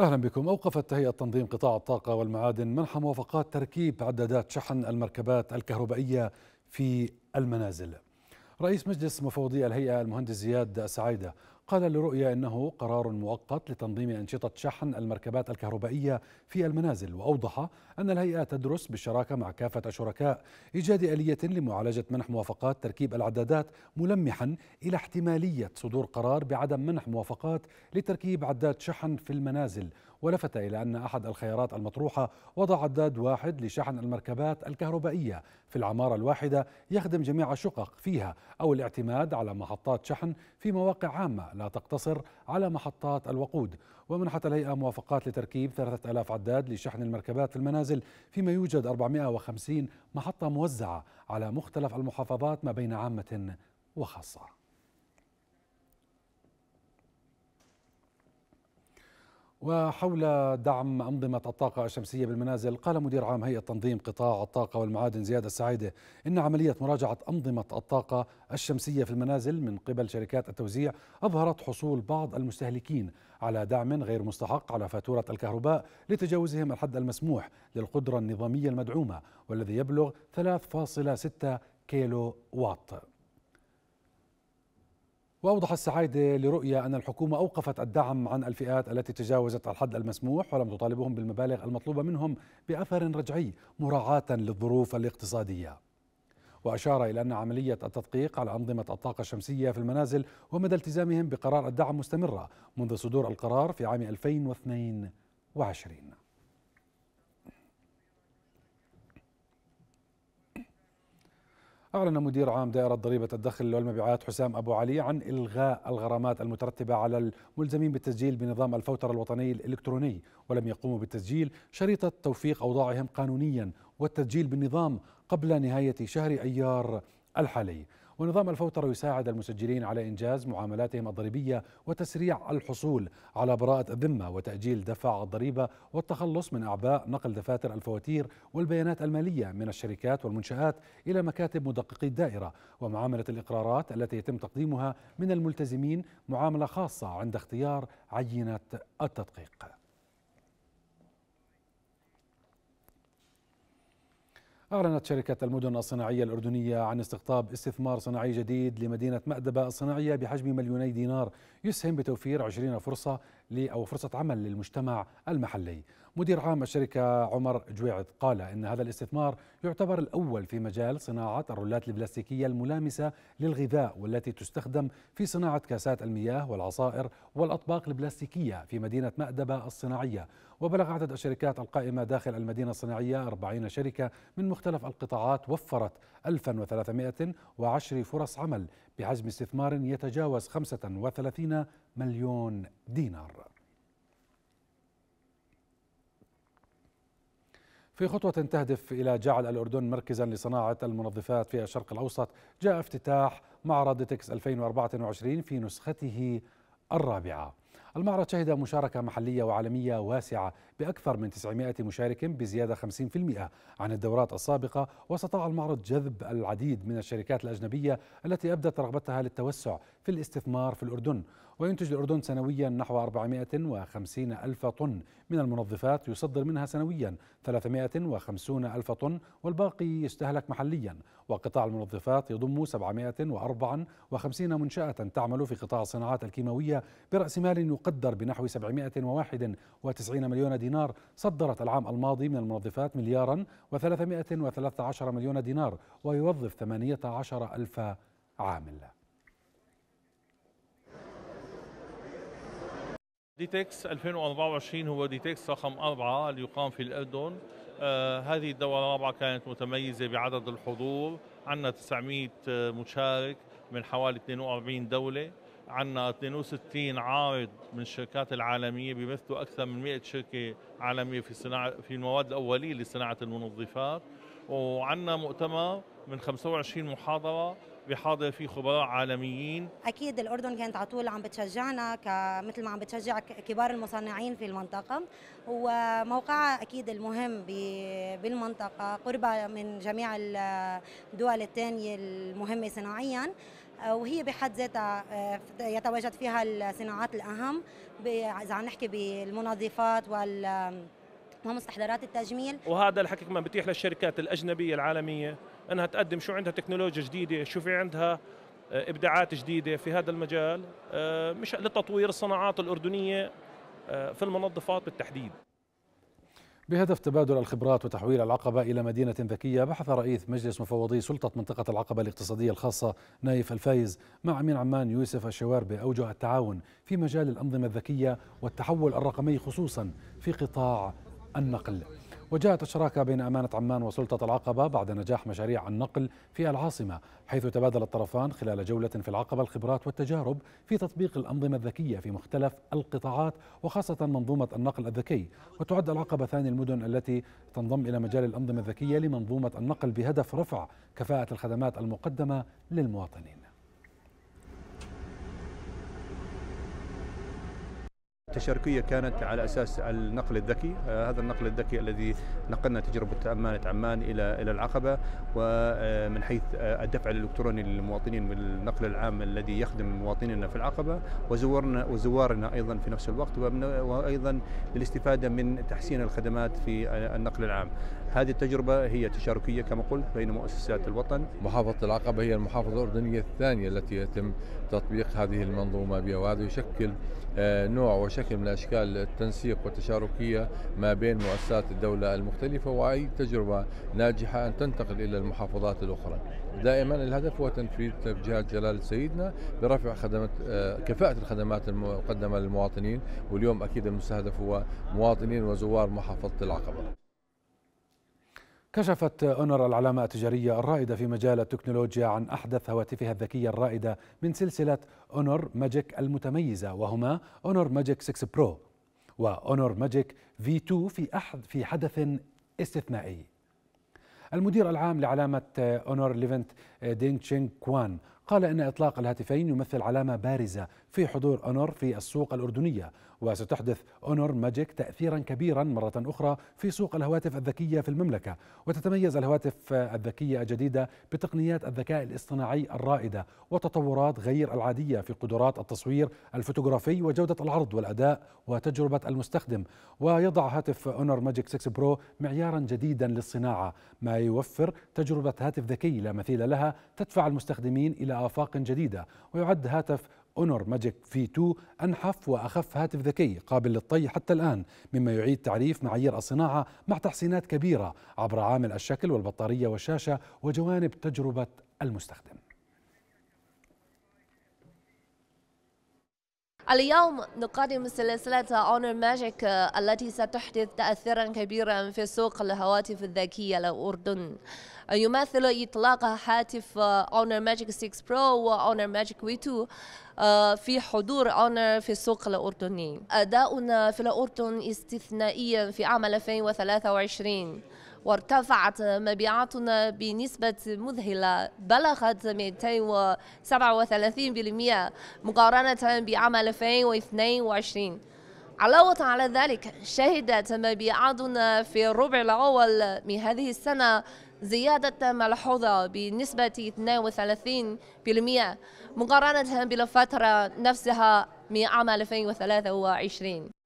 أهلا بكم أوقفت هيئة تنظيم قطاع الطاقة والمعادن منح موافقات تركيب عدادات شحن المركبات الكهربائية في المنازل رئيس مجلس مفوضي الهيئة المهندس زياد سعيدة قال لرؤيا انه قرار مؤقت لتنظيم انشطه شحن المركبات الكهربائيه في المنازل واوضح ان الهيئه تدرس بالشراكه مع كافه الشركاء ايجاد اليه لمعالجه منح موافقات تركيب العدادات ملمحا الى احتماليه صدور قرار بعدم منح موافقات لتركيب عداد شحن في المنازل ولفت إلى أن أحد الخيارات المطروحة وضع عداد واحد لشحن المركبات الكهربائية في العمارة الواحدة يخدم جميع الشقق فيها أو الاعتماد على محطات شحن في مواقع عامة لا تقتصر على محطات الوقود ومنحت الهيئة موافقات لتركيب 3000 عداد لشحن المركبات في المنازل فيما يوجد 450 محطة موزعة على مختلف المحافظات ما بين عامة وخاصة وحول دعم أنظمة الطاقة الشمسية بالمنازل قال مدير عام هيئة تنظيم قطاع الطاقة والمعادن زياد السعيدة إن عملية مراجعة أنظمة الطاقة الشمسية في المنازل من قبل شركات التوزيع أظهرت حصول بعض المستهلكين على دعم غير مستحق على فاتورة الكهرباء لتجاوزهم الحد المسموح للقدرة النظامية المدعومة والذي يبلغ 3.6 كيلو واط وأوضح السعيد لرؤية أن الحكومة أوقفت الدعم عن الفئات التي تجاوزت الحد المسموح ولم تطالبهم بالمبالغ المطلوبة منهم بأثر رجعي مراعاة للظروف الاقتصادية وأشار إلى أن عملية التدقيق على أنظمة الطاقة الشمسية في المنازل ومدى التزامهم بقرار الدعم مستمرة منذ صدور القرار في عام 2022 أعلن مدير عام دائرة ضريبة الدخل والمبيعات حسام أبو علي عن إلغاء الغرامات المترتبة على الملزمين بالتسجيل بنظام الفوترة الوطني الإلكتروني ولم يقوموا بالتسجيل شريطة توفيق أوضاعهم قانونيا والتسجيل بالنظام قبل نهاية شهر أيار الحالي ونظام الفوترة يساعد المسجلين على إنجاز معاملاتهم الضريبية وتسريع الحصول على براءة الذمة وتأجيل دفع الضريبة والتخلص من أعباء نقل دفاتر الفواتير والبيانات المالية من الشركات والمنشآت إلى مكاتب مدققي الدائرة ومعاملة الإقرارات التي يتم تقديمها من الملتزمين معاملة خاصة عند اختيار عينة التدقيق أعلنت شركة المدن الصناعية الأردنية عن استقطاب استثمار صناعي جديد لمدينة مأدبة الصناعية بحجم مليوني دينار يسهم بتوفير 20 فرصة أو فرصة عمل للمجتمع المحلي مدير عام الشركة عمر جويعد قال إن هذا الاستثمار يعتبر الأول في مجال صناعة الرولات البلاستيكية الملامسة للغذاء والتي تستخدم في صناعة كاسات المياه والعصائر والأطباق البلاستيكية في مدينة مأدبة الصناعية وبلغ عدد الشركات القائمة داخل المدينة الصناعية 40 شركة من مختلف القطاعات وفرت 1310 فرص عمل بحجم استثمار يتجاوز 35 30 مليون دينار في خطوة تهدف إلى جعل الأردن مركزا لصناعة المنظفات في الشرق الأوسط جاء افتتاح معرض تكس 2024 في نسخته الرابعة المعرض شهد مشاركة محلية وعالمية واسعة بأكثر من 900 مشارك بزيادة 50% عن الدورات السابقة واستطاع المعرض جذب العديد من الشركات الأجنبية التي أبدت رغبتها للتوسع في الاستثمار في الأردن وينتج الأردن سنويا نحو 450 ألف طن من المنظفات يصدر منها سنويا 350 ألف طن والباقي يستهلك محليا وقطاع المنظفات يضم 754 منشأة تعمل في قطاع الصناعات الكيماوية برأس مال المقدر بنحو 791 مليون دينار صدرت العام الماضي من المنظفات مليارا و313 مليون دينار ويوظف 18 ألف عامل ديتكس 2024 هو ديتكس رقم أربعة اللي يقام في الأردن آه هذه الدورة الرابعة كانت متميزة بعدد الحضور عندنا 900 مشارك من حوالي 42 دولة عندنا 62 عارض من الشركات العالميه بيمثلوا اكثر من 100 شركه عالميه في صناعه في المواد الاوليه لصناعه المنظفات وعندنا مؤتمر من 25 محاضره بحاضر فيه خبراء عالميين اكيد الاردن كانت على طول عم بتشجعنا مثل ما عم بتشجع كبار المصنعين في المنطقه وموقعها اكيد المهم بالمنطقه قربها من جميع الدول الثانيه المهمه صناعيا وهي بحد ذاتها آه، يتواجد فيها الصناعات الأهم إذا عم نحكي بالمنظفات وال ومستحضرات التجميل وهذا الحكي كمان بتيح للشركات الأجنبية العالمية أنها تقدم شو عندها تكنولوجيا جديدة شو في عندها آه، إبداعات جديدة في هذا المجال آه، مش لتطوير الصناعات الأردنية في المنظفات بالتحديد بهدف تبادل الخبرات وتحويل العقبة إلى مدينة ذكية بحث رئيس مجلس مفوضي سلطة منطقة العقبة الاقتصادية الخاصة نايف الفايز مع أمين عمان يوسف الشواربي أوجه التعاون في مجال الأنظمة الذكية والتحول الرقمي خصوصا في قطاع النقل وجاءت الشراكة بين أمانة عمان وسلطة العقبة بعد نجاح مشاريع النقل في العاصمة حيث تبادل الطرفان خلال جولة في العقبة الخبرات والتجارب في تطبيق الأنظمة الذكية في مختلف القطاعات وخاصة منظومة النقل الذكي وتعد العقبة ثاني المدن التي تنضم إلى مجال الأنظمة الذكية لمنظومة النقل بهدف رفع كفاءة الخدمات المقدمة للمواطنين التشاركية كانت على أساس النقل الذكي آه، هذا النقل الذكي الذي نقلنا تجربة أمانة عمان إلى إلى العقبة ومن آه، حيث آه، الدفع الإلكتروني للمواطنين والنقل العام الذي يخدم مواطنينا في العقبة وزورنا وزوارنا أيضا في نفس الوقت وأيضا للاستفادة من تحسين الخدمات في النقل العام هذه التجربة هي تشاركية كما قلت بين مؤسسات الوطن محافظة العقبة هي المحافظة الأردنية الثانية التي يتم تطبيق هذه المنظومة بها وهذا يشكل نوع وشكل شكل من أشكال التنسيق والتشاركية ما بين مؤسسات الدولة المختلفة وأي تجربة ناجحة أن تنتقل إلى المحافظات الأخرى دائما الهدف هو تنفيذ توجيهات جلالة سيدنا برفع خدمة آه، كفاءة الخدمات المقدمة للمواطنين واليوم أكيد المستهدف هو مواطنين وزوار محافظة العقبة كشفت اونر العلامة التجارية الرائدة في مجال التكنولوجيا عن أحدث هواتفها الذكية الرائدة من سلسلة اونر ماجيك المتميزة وهما اونر ماجيك 6 برو واونر ماجيك في 2 في أحد في حدث استثنائي. المدير العام لعلامة اونر ليفنت دينغ تشينغ كوان قال إن إطلاق الهاتفين يمثل علامة بارزة في حضور أونر في السوق الأردنية وستحدث أونر ماجيك تأثيرا كبيرا مرة أخرى في سوق الهواتف الذكية في المملكة وتتميز الهواتف الذكية الجديدة بتقنيات الذكاء الاصطناعي الرائدة وتطورات غير العادية في قدرات التصوير الفوتوغرافي وجودة العرض والأداء وتجربة المستخدم ويضع هاتف أونر ماجيك 6 برو معيارا جديدا للصناعة ما يوفر تجربة هاتف ذكي لا مثيل لها تدفع المستخدمين إلى آفاق جديدة ويعد هاتف أونور ماجيك في 2 أنحف وأخف هاتف ذكي قابل للطي حتى الآن مما يعيد تعريف معايير الصناعة مع تحسينات كبيرة عبر عامل الشكل والبطارية والشاشة وجوانب تجربة المستخدم اليوم نقدم سلسلة اونر آه، ماجيك التي ستحدث تأثيرا كبيرا في سوق الهواتف الذكية للأردن آه، يمثل إطلاق هاتف اونر ماجيك 6 برو واونر ماجيك v 2 آه، في حضور اونر في السوق الأردني أداؤنا في الأردن استثنائيا في عام 2023 وارتفعت مبيعاتنا بنسبة مذهلة بلغت 237% مقارنة بعام 2022 علاوة على ذلك شهدت مبيعاتنا في الربع الأول من هذه السنة زيادة ملحوظة بنسبة 32% مقارنة بالفترة نفسها من عام 2023